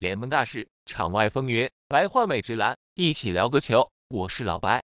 联盟大事，场外风云，白话美职篮，一起聊个球。我是老白。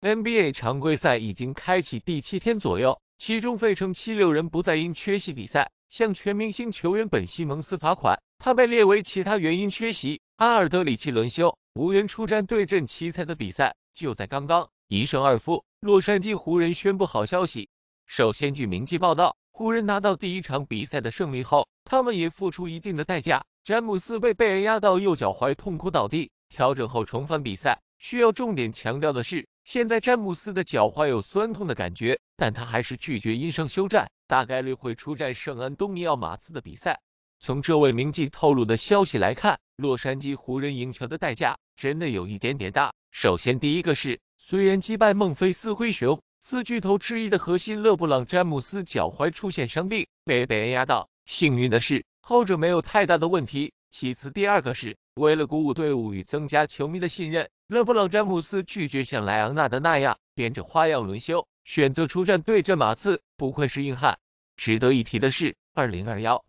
NBA 常规赛已经开启第七天左右，其中费城七六人不再因缺席比赛向全明星球员本西蒙斯罚款，他被列为其他原因缺席。阿尔德里奇轮休，无缘出战对阵奇才的比赛。就在刚刚，一胜二负，洛杉矶湖人宣布好消息。首先，据明记报道，湖人拿到第一场比赛的胜利后，他们也付出一定的代价。詹姆斯被贝恩压到右脚踝，痛苦倒地。调整后重返比赛。需要重点强调的是，现在詹姆斯的脚踝有酸痛的感觉，但他还是拒绝因伤休战，大概率会出战圣安东尼奥马刺的比赛。从这位名记透露的消息来看，洛杉矶湖人赢球的代价真的有一点点大。首先，第一个是，虽然击败孟菲斯灰熊四巨头之一的核心勒布朗詹姆斯脚踝出现伤病，被贝恩压到。幸运的是，后者没有太大的问题。其次，第二个是，为了鼓舞队伍与增加球迷的信任，勒布朗·詹姆斯拒绝像莱昂纳德那样编着花样轮休，选择出战对阵马刺。不愧是硬汉。值得一提的是，二零二幺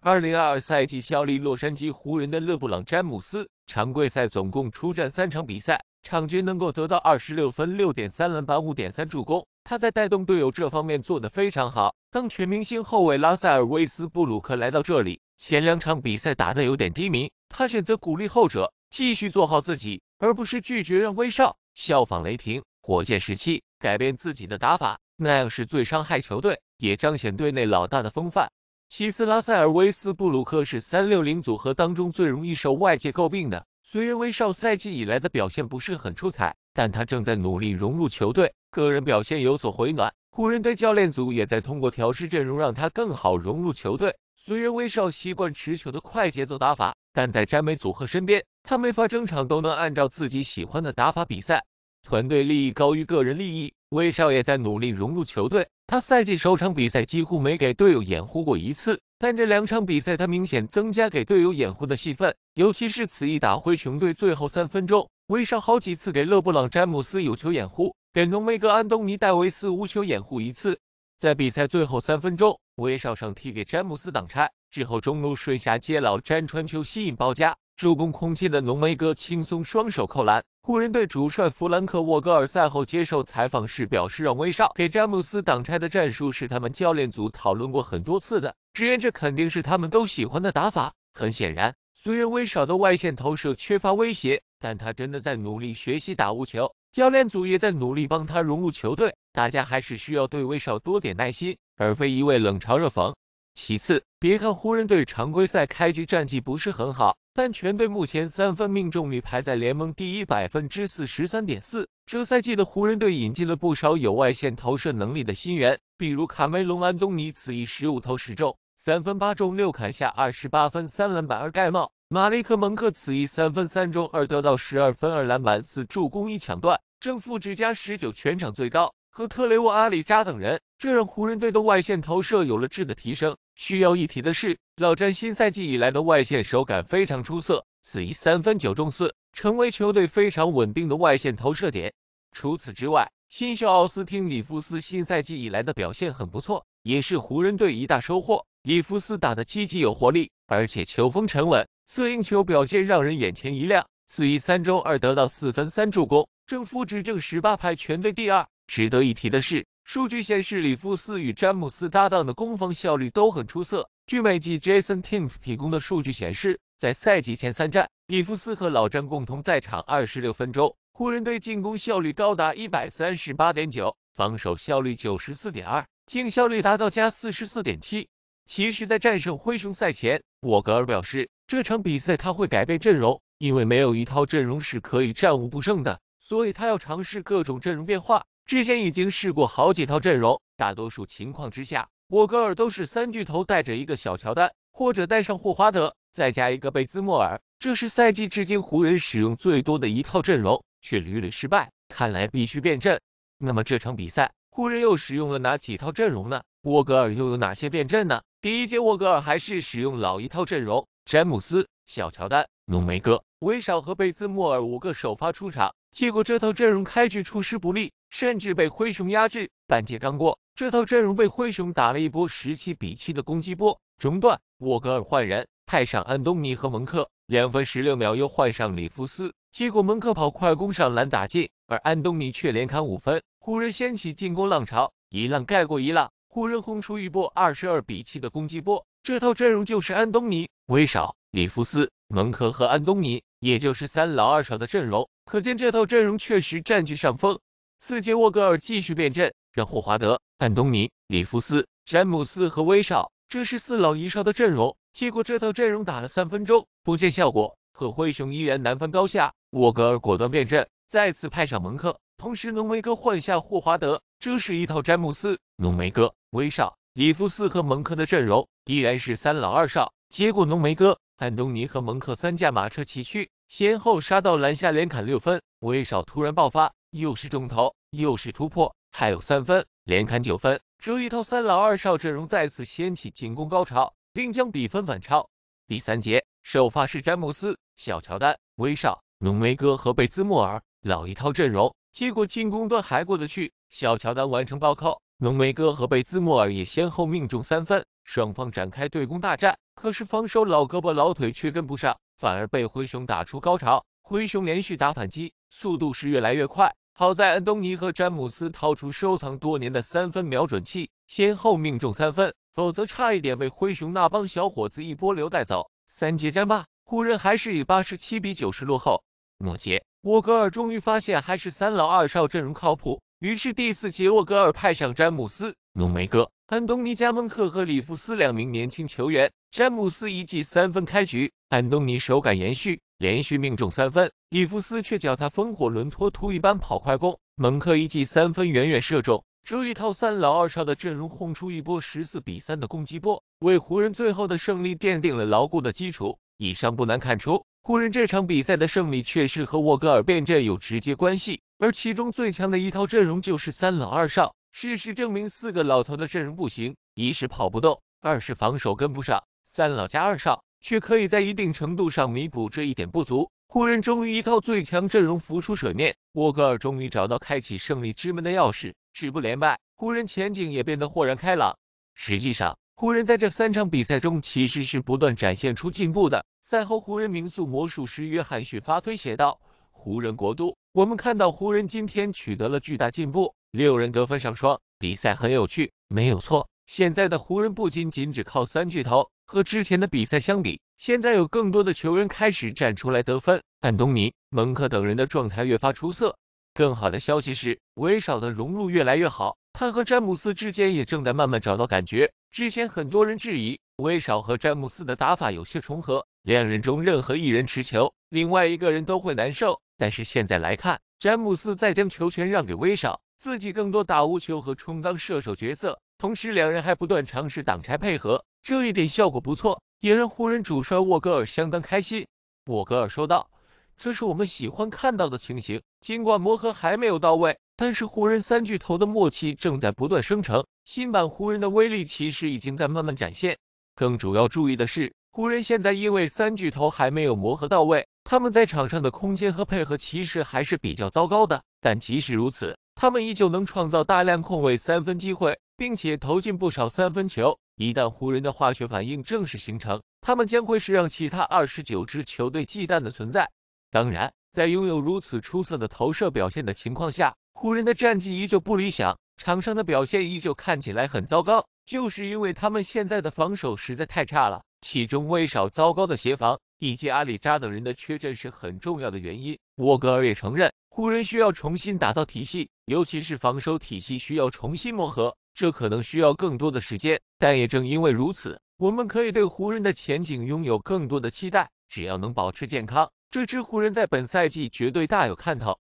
二零二二赛季效力洛杉矶湖人的勒布朗·詹姆斯，常规赛总共出战三场比赛，场均能够得到二十六分、六点三篮板、五点三助攻。他在带动队友这方面做得非常好。当全明星后卫拉塞尔·威斯布鲁克来到这里，前两场比赛打得有点低迷，他选择鼓励后者继续做好自己，而不是拒绝让威少效仿雷霆、火箭时期改变自己的打法，那样是最伤害球队，也彰显队内老大的风范。其次，拉塞尔·威斯布鲁克是三六零组合当中最容易受外界诟病的，虽然威少赛季以来的表现不是很出彩。但他正在努力融入球队，个人表现有所回暖。湖人队教练组也在通过调试阵容，让他更好融入球队。虽然威少习惯持球的快节奏打法，但在詹美组合身边，他没法整场都能按照自己喜欢的打法比赛。团队利益高于个人利益，威少也在努力融入球队。他赛季首场比赛几乎没给队友掩护过一次，但这两场比赛他明显增加给队友掩护的戏份，尤其是此役打灰熊队最后三分钟。威少好几次给勒布朗·詹姆斯有球掩护，给浓眉哥安东尼·戴维斯无球掩护一次。在比赛最后三分钟，威少上踢给詹姆斯挡拆，之后中路水下接老詹传球吸引包夹，助攻空切的浓眉哥轻松双手扣篮。湖人队主帅弗兰克·沃格尔赛后接受采访时表示，让威少给詹姆斯挡拆的战术是他们教练组讨论过很多次的，直言这肯定是他们都喜欢的打法。很显然，虽然威少的外线投射缺乏威胁。但他真的在努力学习打无球，教练组也在努力帮他融入球队。大家还是需要对威少多点耐心，而非一味冷嘲热讽。其次，别看湖人队常规赛开局战绩不是很好，但全队目前三分命中率排在联盟第一，百分之四十三点四。这赛季的湖人队引进了不少有外线投射能力的新援，比如卡梅隆·安东尼，此役十五投十中，三分八中六，砍下二十八分、三篮板、二盖帽。马利克·蒙克此役三分三中，二得到十二分、二篮板、四助攻、一抢断，正负值加十九，全场最高。和特雷沃·阿里扎等人，这让湖人队的外线投射有了质的提升。需要一提的是，老詹新赛季以来的外线手感非常出色，此役三分九中四，成为球队非常稳定的外线投射点。除此之外，新秀奥斯汀·里夫斯新赛季以来的表现很不错，也是湖人队一大收获。里夫斯打得积极有活力。而且球风沉稳，策应球表现让人眼前一亮。四一三中二，得到四分三助攻，正负值正十八，排全队第二。值得一提的是，数据显示里夫斯与詹姆斯搭档的攻防效率都很出色。据美记 Jason t i n p 提供的数据显示，在赛季前三战，里夫斯和老詹共同在场二十六分钟，湖人队进攻效率高达一百三十八点九，防守效率九十四点二，净效率达到加四十四点七。其实，在战胜灰熊赛前，沃格尔表示这场比赛他会改变阵容，因为没有一套阵容是可以战无不胜的，所以他要尝试各种阵容变化。之前已经试过好几套阵容，大多数情况之下，沃格尔都是三巨头带着一个小乔丹，或者带上霍华德，再加一个贝兹莫尔，这是赛季至今湖人使用最多的一套阵容，却屡屡失败，看来必须变阵。那么这场比赛，湖人又使用了哪几套阵容呢？沃格尔又有哪些变阵呢？第一节沃格尔还是使用老一套阵容，詹姆斯、小乔丹、浓眉哥、威少和贝兹莫尔五个首发出场。结果这套阵容开局出师不利，甚至被灰熊压制。半节刚过，这套阵容被灰熊打了一波十七比七的攻击波，中断。沃格尔换人，派上安东尼和蒙克，两分十六秒又换上里夫斯。结果蒙克跑快攻上篮打进，而安东尼却连砍五分，湖人掀起进攻浪潮，一浪盖过一浪。湖人轰出一波二十二比七的攻击波，这套阵容就是安东尼、威少、里弗斯、蒙克和安东尼，也就是三老二少的阵容，可见这套阵容确实占据上风。四节沃格尔继续变阵，让霍华德、安东尼、里弗斯、詹姆斯和威少，这是四老一少的阵容。结果这套阵容打了三分钟不见效果，可灰熊依然难分高下。沃格尔果断变阵，再次派上蒙克，同时浓眉哥换下霍华德，这是一套詹姆斯、浓眉哥。威少、里夫斯和蒙克的阵容依然是三老二少。结果，浓眉哥、安东尼和蒙克三驾马车齐驱，先后杀到篮下连砍六分。威少突然爆发，又是中投，又是突破，还有三分，连砍九分。这一套三老二少阵容再次掀起进攻高潮，并将比分反超。第三节首发是詹姆斯、小乔丹、威少、浓眉哥和贝兹莫尔，老一套阵容。结果进攻端还过得去，小乔丹完成暴扣。浓眉哥和贝兹莫尔也先后命中三分，双方展开对攻大战。可是防守老胳膊老腿却跟不上，反而被灰熊打出高潮。灰熊连续打反击，速度是越来越快。好在安东尼和詹姆斯掏出收藏多年的三分瞄准器，先后命中三分，否则差一点被灰熊那帮小伙子一波流带走。三节战罢，湖人还是以八十七比九十落后。末节，沃格尔终于发现，还是三老二少阵容靠谱。于是第四节，沃格尔派上詹姆斯、浓眉哥、安东尼、加蒙克和里弗斯两名年轻球员。詹姆斯一记三分开局，安东尼手感延续，连续命中三分，里弗斯却叫他“风火轮”脱突一般跑快攻。蒙克一记三分远远射中，这一套三老二少的阵容轰出一波十四比三的攻击波，为湖人最后的胜利奠定了牢固的基础。以上不难看出，湖人这场比赛的胜利确实和沃格尔变阵有直接关系。而其中最强的一套阵容就是三老二少。事实证明，四个老头的阵容不行，一是跑不动，二是防守跟不上。三老加二少却可以在一定程度上弥补这一点不足。湖人终于一套最强阵容浮出水面，沃格尔终于找到开启胜利之门的钥匙，止步连败，湖人前景也变得豁然开朗。实际上，湖人在这三场比赛中其实是不断展现出进步的。赛后，湖人名宿魔术师约翰逊发推写道。湖人国度，我们看到湖人今天取得了巨大进步，六人得分上双，比赛很有趣，没有错。现在的湖人不仅仅只靠三巨头，和之前的比赛相比，现在有更多的球员开始站出来得分，安东尼、蒙克等人的状态越发出色。更好的消息是，威少的融入越来越好，他和詹姆斯之间也正在慢慢找到感觉。之前很多人质疑威少和詹姆斯的打法有些重合，两人中任何一人持球，另外一个人都会难受。但是现在来看，詹姆斯再将球权让给威少，自己更多打无球和充当射手角色，同时两人还不断尝试挡拆配合，这一点效果不错，也让湖人主帅沃格尔相当开心。沃格尔说道：“这是我们喜欢看到的情形。尽管磨合还没有到位，但是湖人三巨头的默契正在不断生成，新版湖人的威力其实已经在慢慢展现。更主要注意的是。”湖人现在因为三巨头还没有磨合到位，他们在场上的空间和配合其实还是比较糟糕的。但即使如此，他们依旧能创造大量空位三分机会，并且投进不少三分球。一旦湖人的化学反应正式形成，他们将会是让其他二十九支球队忌惮的存在。当然，在拥有如此出色的投射表现的情况下，湖人的战绩依旧不理想，场上的表现依旧看起来很糟糕，就是因为他们现在的防守实在太差了。其中威少糟糕的协防以及阿里扎等人的缺阵是很重要的原因。沃格尔也承认，湖人需要重新打造体系，尤其是防守体系需要重新磨合，这可能需要更多的时间。但也正因为如此，我们可以对湖人的前景拥有更多的期待。只要能保持健康，这支湖人在本赛季绝对大有看头。